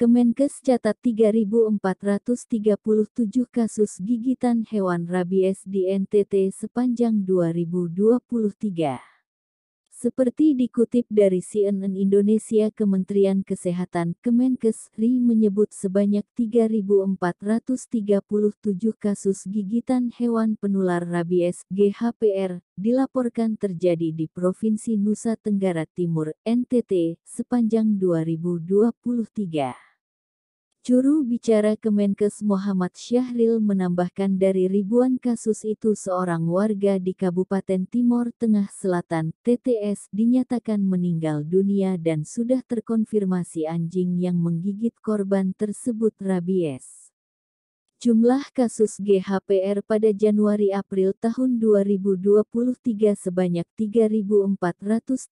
Kemenkes catat 3.437 kasus gigitan hewan rabies di NTT sepanjang 2023. Seperti dikutip dari CNN Indonesia, Kementerian Kesehatan Kemenkes RI menyebut sebanyak 3.437 kasus gigitan hewan penular rabies GHPR dilaporkan terjadi di Provinsi Nusa Tenggara Timur (NTT) sepanjang 2023. Juru bicara Kemenkes Muhammad Syahril menambahkan dari ribuan kasus itu seorang warga di Kabupaten Timor Tengah Selatan, TTS, dinyatakan meninggal dunia dan sudah terkonfirmasi anjing yang menggigit korban tersebut rabies. Jumlah kasus GHPR pada Januari-April tahun 2023 sebanyak 3.437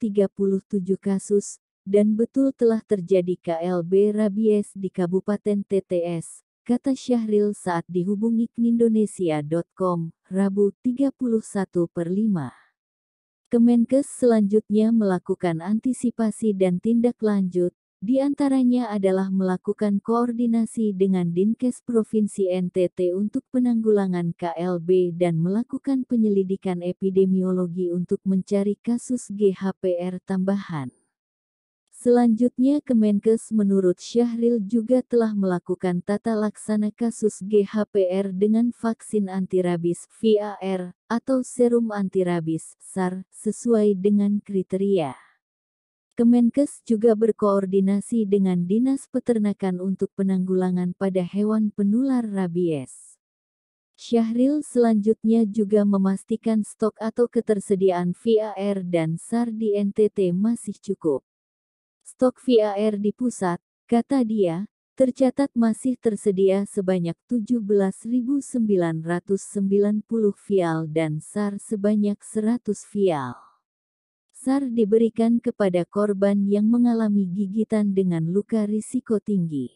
kasus, dan betul telah terjadi KLB rabies di Kabupaten TTS, kata Syahril saat dihubungi Indonesia.com, Rabu 31 per 5. Kemenkes selanjutnya melakukan antisipasi dan tindak lanjut, di antaranya adalah melakukan koordinasi dengan Dinkes Provinsi NTT untuk penanggulangan KLB dan melakukan penyelidikan epidemiologi untuk mencari kasus GHPR tambahan. Selanjutnya Kemenkes menurut Syahril juga telah melakukan tata laksana kasus GHPR dengan vaksin antirabis VAR atau serum antirabis SAR sesuai dengan kriteria. Kemenkes juga berkoordinasi dengan Dinas Peternakan untuk penanggulangan pada hewan penular rabies. Syahril selanjutnya juga memastikan stok atau ketersediaan VAR dan SAR di NTT masih cukup. Stok VAR di pusat, kata dia, tercatat masih tersedia sebanyak 17.990 vial dan SAR sebanyak 100 vial. SAR diberikan kepada korban yang mengalami gigitan dengan luka risiko tinggi.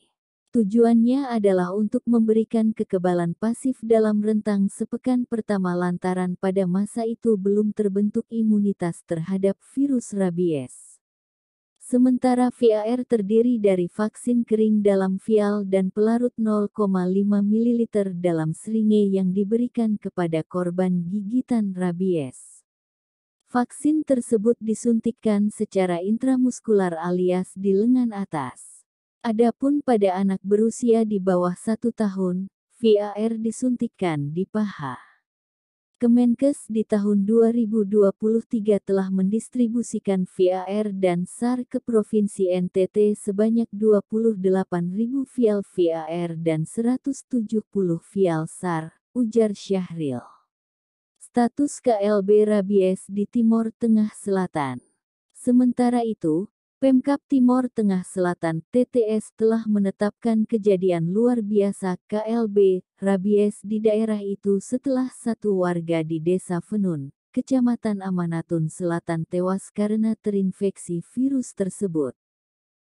Tujuannya adalah untuk memberikan kekebalan pasif dalam rentang sepekan pertama lantaran pada masa itu belum terbentuk imunitas terhadap virus rabies. Sementara VAR terdiri dari vaksin kering dalam vial dan pelarut 0,5 ml dalam seringe yang diberikan kepada korban gigitan rabies. Vaksin tersebut disuntikkan secara intramuskular alias di lengan atas. Adapun pada anak berusia di bawah satu tahun, VAR disuntikkan di paha. Kemenkes di tahun 2023 telah mendistribusikan VAR dan SAR ke Provinsi NTT sebanyak 28.000 vial VAR dan 170 vial SAR, ujar Syahril. Status KLB rabies di Timor Tengah Selatan. Sementara itu, Pemkap Timor Tengah Selatan TTS telah menetapkan kejadian luar biasa KLB rabies di daerah itu setelah satu warga di Desa Fenun, Kecamatan Amanatun Selatan tewas karena terinfeksi virus tersebut.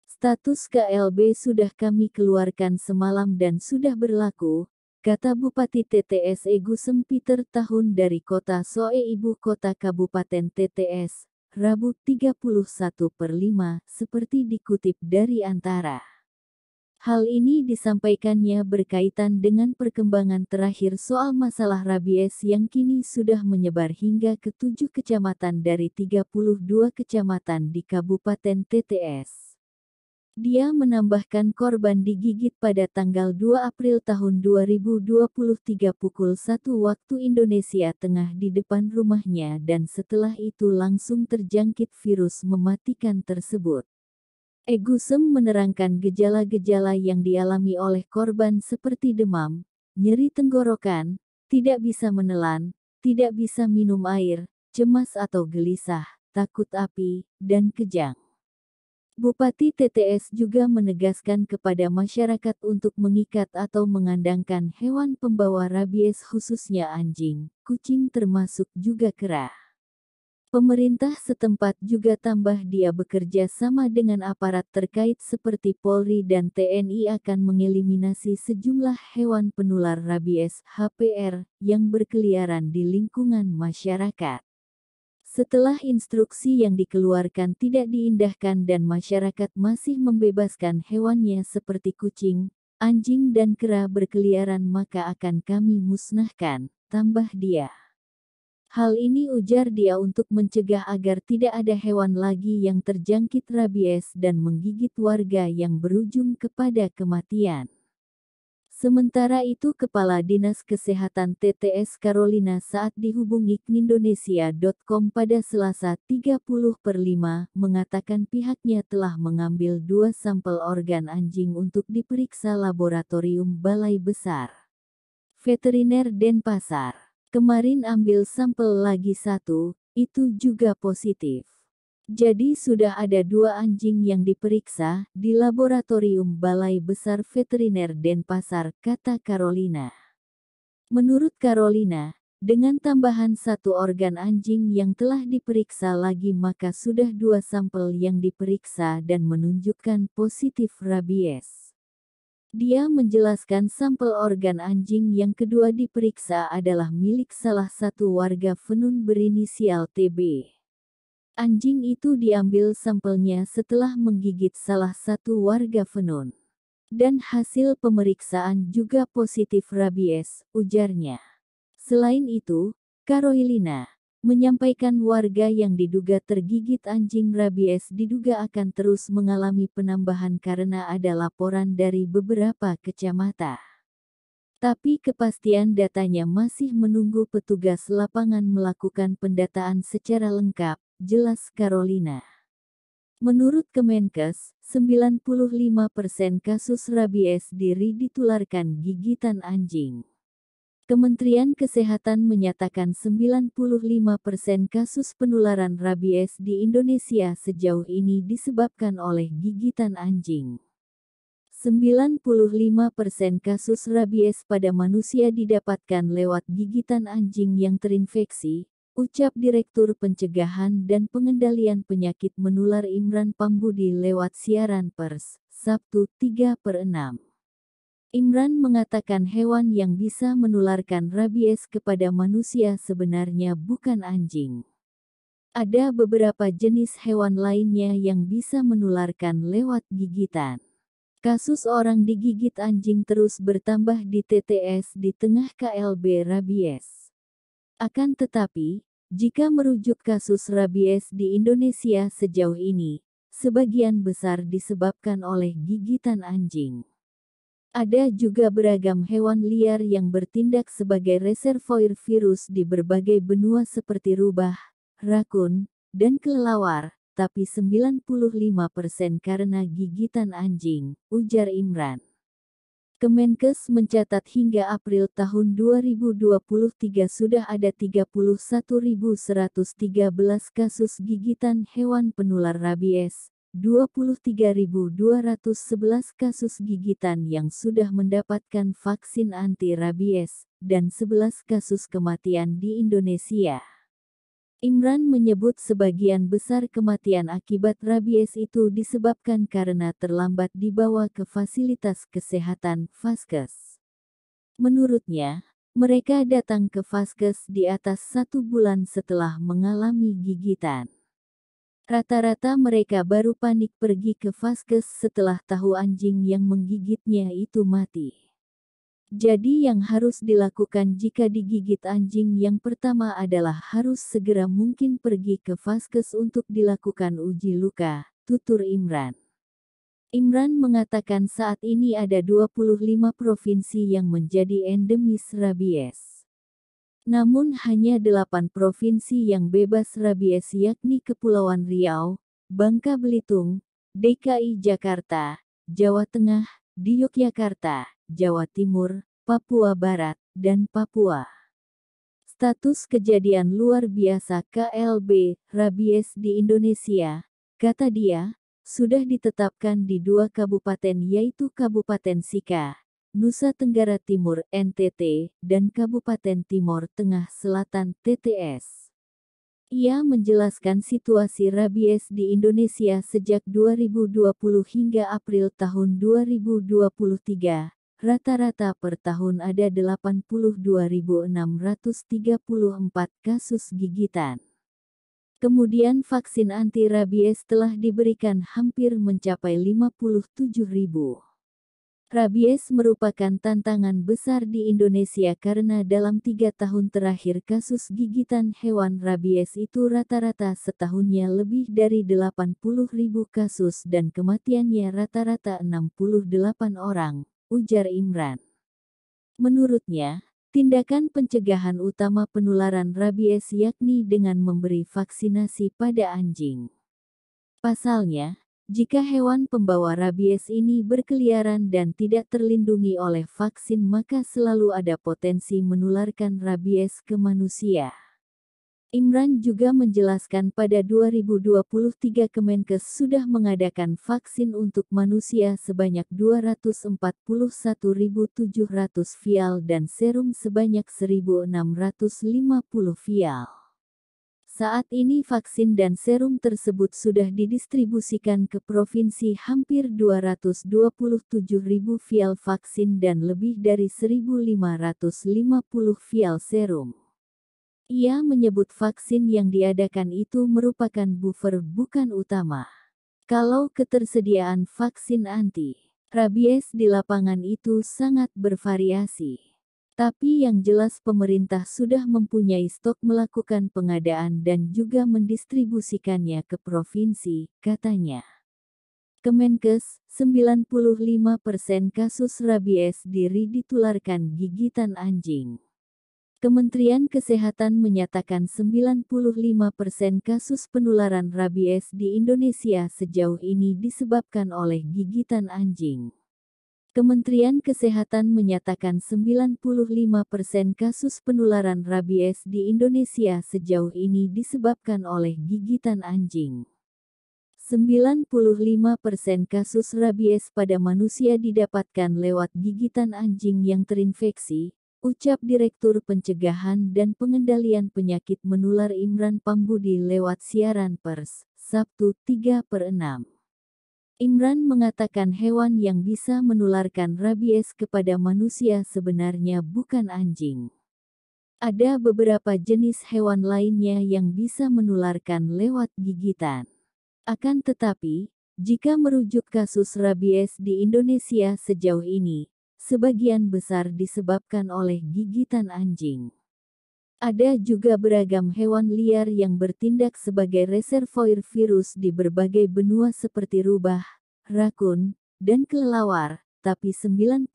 Status KLB sudah kami keluarkan semalam dan sudah berlaku, kata Bupati TTS Egu Sempiter tahun dari kota Soe ibu kota Kabupaten TTS, Rabu 31 per 5, seperti dikutip dari antara. Hal ini disampaikannya berkaitan dengan perkembangan terakhir soal masalah rabies yang kini sudah menyebar hingga ke tujuh kecamatan dari 32 kecamatan di Kabupaten TTS. Dia menambahkan korban digigit pada tanggal 2 April tahun 2023 pukul 1 waktu Indonesia Tengah di depan rumahnya dan setelah itu langsung terjangkit virus mematikan tersebut. Egusem menerangkan gejala-gejala yang dialami oleh korban seperti demam, nyeri tenggorokan, tidak bisa menelan, tidak bisa minum air, cemas atau gelisah, takut api, dan kejang. Bupati TTS juga menegaskan kepada masyarakat untuk mengikat atau mengandangkan hewan pembawa rabies khususnya anjing, kucing termasuk juga kera. Pemerintah setempat juga tambah dia bekerja sama dengan aparat terkait seperti Polri dan TNI akan mengeliminasi sejumlah hewan penular rabies HPR yang berkeliaran di lingkungan masyarakat. Setelah instruksi yang dikeluarkan tidak diindahkan dan masyarakat masih membebaskan hewannya seperti kucing, anjing dan kera berkeliaran maka akan kami musnahkan, tambah dia. Hal ini ujar dia untuk mencegah agar tidak ada hewan lagi yang terjangkit rabies dan menggigit warga yang berujung kepada kematian. Sementara itu Kepala Dinas Kesehatan TTS Carolina saat dihubungi Indonesia.com pada Selasa 30 per 5 mengatakan pihaknya telah mengambil dua sampel organ anjing untuk diperiksa laboratorium Balai Besar. Veteriner Denpasar. Kemarin ambil sampel lagi satu, itu juga positif. Jadi sudah ada dua anjing yang diperiksa di laboratorium Balai Besar Veteriner Denpasar, kata Carolina. Menurut Carolina, dengan tambahan satu organ anjing yang telah diperiksa lagi maka sudah dua sampel yang diperiksa dan menunjukkan positif rabies. Dia menjelaskan sampel organ anjing yang kedua diperiksa adalah milik salah satu warga Venun berinisial TB. Anjing itu diambil sampelnya setelah menggigit salah satu warga Venun. Dan hasil pemeriksaan juga positif rabies, ujarnya. Selain itu, Carolina menyampaikan warga yang diduga tergigit anjing rabies diduga akan terus mengalami penambahan karena ada laporan dari beberapa kecamatan tapi kepastian datanya masih menunggu petugas lapangan melakukan pendataan secara lengkap, jelas Carolina. Menurut Kemenkes, 95% kasus rabies diri ditularkan gigitan anjing. Kementerian Kesehatan menyatakan 95% kasus penularan rabies di Indonesia sejauh ini disebabkan oleh gigitan anjing. 95% kasus rabies pada manusia didapatkan lewat gigitan anjing yang terinfeksi, ucap Direktur Pencegahan dan Pengendalian Penyakit Menular Imran Pambudi lewat siaran pers, Sabtu 3 per 6. Imran mengatakan hewan yang bisa menularkan rabies kepada manusia sebenarnya bukan anjing. Ada beberapa jenis hewan lainnya yang bisa menularkan lewat gigitan. Kasus orang digigit anjing terus bertambah di TTS di tengah KLB rabies. Akan tetapi, jika merujuk kasus rabies di Indonesia sejauh ini, sebagian besar disebabkan oleh gigitan anjing. Ada juga beragam hewan liar yang bertindak sebagai reservoir virus di berbagai benua seperti rubah, rakun, dan kelelawar, tapi 95% karena gigitan anjing, ujar Imran. Kemenkes mencatat hingga April tahun 2023 sudah ada 31.113 kasus gigitan hewan penular rabies, 23.211 kasus gigitan yang sudah mendapatkan vaksin anti rabies, dan 11 kasus kematian di Indonesia. Imran menyebut sebagian besar kematian akibat rabies itu disebabkan karena terlambat dibawa ke fasilitas kesehatan Faskes. Menurutnya, mereka datang ke Faskes di atas satu bulan setelah mengalami gigitan. Rata-rata mereka baru panik pergi ke Faskes setelah tahu anjing yang menggigitnya itu mati. Jadi yang harus dilakukan jika digigit anjing yang pertama adalah harus segera mungkin pergi ke vaskes untuk dilakukan uji luka, tutur Imran. Imran mengatakan saat ini ada 25 provinsi yang menjadi endemis rabies. Namun hanya delapan provinsi yang bebas rabies yakni Kepulauan Riau, Bangka Belitung, DKI Jakarta, Jawa Tengah, di Yogyakarta, Jawa Timur, Papua Barat, dan Papua. Status kejadian luar biasa KLB, rabies di Indonesia, kata dia, sudah ditetapkan di dua kabupaten yaitu Kabupaten Sika, Nusa Tenggara Timur NTT, dan Kabupaten Timor Tengah Selatan TTS. Ia menjelaskan situasi rabies di Indonesia sejak 2020 hingga April tahun 2023, Rata-rata per tahun ada 82.634 kasus gigitan. Kemudian vaksin anti rabies telah diberikan hampir mencapai 57.000. Rabies merupakan tantangan besar di Indonesia karena dalam tiga tahun terakhir kasus gigitan hewan rabies itu rata-rata setahunnya lebih dari 80.000 kasus dan kematiannya rata-rata 68 orang ujar Imran. Menurutnya, tindakan pencegahan utama penularan rabies yakni dengan memberi vaksinasi pada anjing. Pasalnya, jika hewan pembawa rabies ini berkeliaran dan tidak terlindungi oleh vaksin maka selalu ada potensi menularkan rabies ke manusia. Imran juga menjelaskan pada 2023 Kemenkes sudah mengadakan vaksin untuk manusia sebanyak 241.700 vial dan serum sebanyak 1.650 vial. Saat ini vaksin dan serum tersebut sudah didistribusikan ke provinsi hampir 227.000 vial vaksin dan lebih dari 1.550 vial serum. Ia menyebut vaksin yang diadakan itu merupakan buffer bukan utama. Kalau ketersediaan vaksin anti rabies di lapangan itu sangat bervariasi. Tapi yang jelas pemerintah sudah mempunyai stok melakukan pengadaan dan juga mendistribusikannya ke provinsi, katanya. Kemenkes, 95% kasus rabies diri ditularkan gigitan anjing. Kementerian Kesehatan menyatakan 95% kasus penularan rabies di Indonesia sejauh ini disebabkan oleh gigitan anjing. Kementerian Kesehatan menyatakan 95% kasus penularan rabies di Indonesia sejauh ini disebabkan oleh gigitan anjing. 95% kasus rabies pada manusia didapatkan lewat gigitan anjing yang terinfeksi, ucap Direktur Pencegahan dan Pengendalian Penyakit Menular Imran Pambudi lewat siaran pers, Sabtu 3 per 6. Imran mengatakan hewan yang bisa menularkan rabies kepada manusia sebenarnya bukan anjing. Ada beberapa jenis hewan lainnya yang bisa menularkan lewat gigitan. Akan tetapi, jika merujuk kasus rabies di Indonesia sejauh ini, sebagian besar disebabkan oleh gigitan anjing. Ada juga beragam hewan liar yang bertindak sebagai reservoir virus di berbagai benua seperti rubah, rakun, dan kelelawar, tapi 95%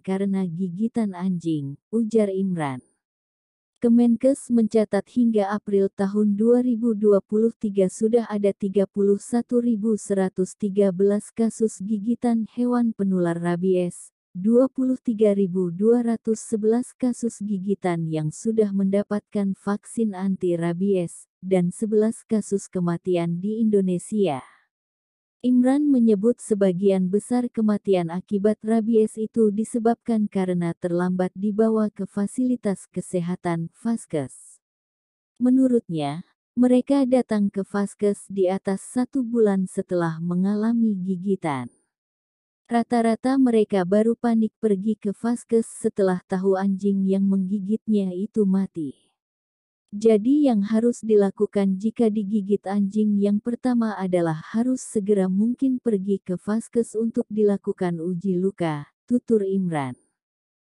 karena gigitan anjing, ujar Imran. Kemenkes mencatat hingga April tahun 2023 sudah ada 31.113 kasus gigitan hewan penular rabies, 23.211 kasus gigitan yang sudah mendapatkan vaksin anti rabies, dan 11 kasus kematian di Indonesia. Imran menyebut sebagian besar kematian akibat rabies itu disebabkan karena terlambat dibawa ke fasilitas kesehatan Faskes. Menurutnya, mereka datang ke Faskes di atas satu bulan setelah mengalami gigitan. Rata-rata mereka baru panik pergi ke Faskes setelah tahu anjing yang menggigitnya itu mati. Jadi yang harus dilakukan jika digigit anjing yang pertama adalah harus segera mungkin pergi ke vaskes untuk dilakukan uji luka, tutur Imran.